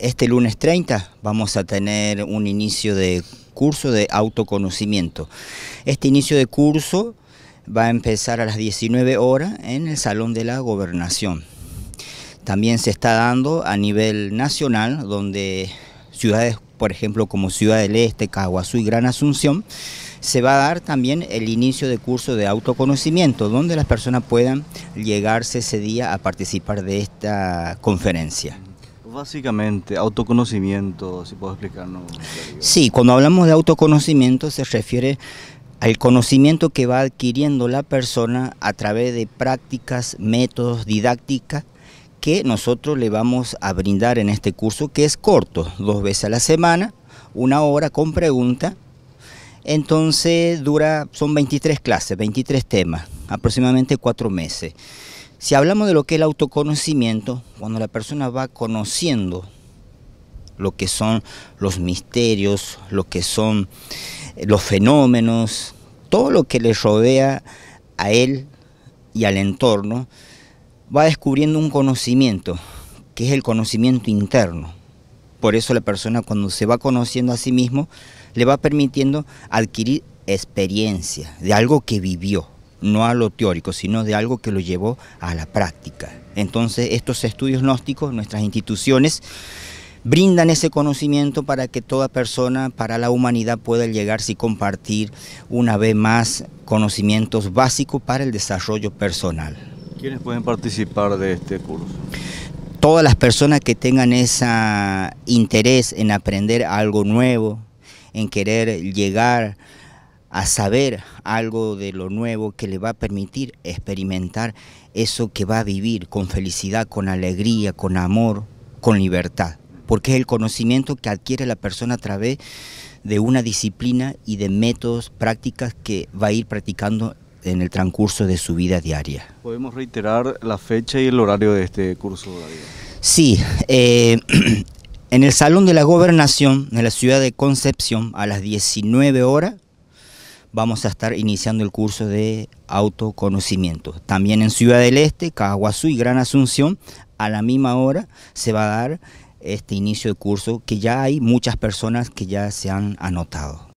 Este lunes 30 vamos a tener un inicio de curso de autoconocimiento. Este inicio de curso va a empezar a las 19 horas en el Salón de la Gobernación. También se está dando a nivel nacional, donde ciudades, por ejemplo, como Ciudad del Este, Caguazú y Gran Asunción, se va a dar también el inicio de curso de autoconocimiento, donde las personas puedan llegarse ese día a participar de esta conferencia. Básicamente, autoconocimiento, si puedo explicarnos. Sí, cuando hablamos de autoconocimiento se refiere al conocimiento que va adquiriendo la persona a través de prácticas, métodos, didácticas que nosotros le vamos a brindar en este curso que es corto, dos veces a la semana, una hora con pregunta. Entonces dura, son 23 clases, 23 temas, aproximadamente cuatro meses. Si hablamos de lo que es el autoconocimiento, cuando la persona va conociendo lo que son los misterios, lo que son eh, los fenómenos, todo lo que le rodea a él y al entorno, va descubriendo un conocimiento, que es el conocimiento interno. Por eso la persona cuando se va conociendo a sí mismo, le va permitiendo adquirir experiencia de algo que vivió no a lo teórico, sino de algo que lo llevó a la práctica. Entonces, estos estudios gnósticos, nuestras instituciones, brindan ese conocimiento para que toda persona, para la humanidad, pueda llegar y compartir una vez más conocimientos básicos para el desarrollo personal. ¿Quiénes pueden participar de este curso? Todas las personas que tengan ese interés en aprender algo nuevo, en querer llegar a saber algo de lo nuevo que le va a permitir experimentar eso que va a vivir con felicidad, con alegría, con amor, con libertad. Porque es el conocimiento que adquiere la persona a través de una disciplina y de métodos, prácticas que va a ir practicando en el transcurso de su vida diaria. ¿Podemos reiterar la fecha y el horario de este curso, Sí, eh, en el Salón de la Gobernación en la ciudad de Concepción a las 19 horas vamos a estar iniciando el curso de autoconocimiento. También en Ciudad del Este, Caguazú y Gran Asunción, a la misma hora se va a dar este inicio de curso que ya hay muchas personas que ya se han anotado.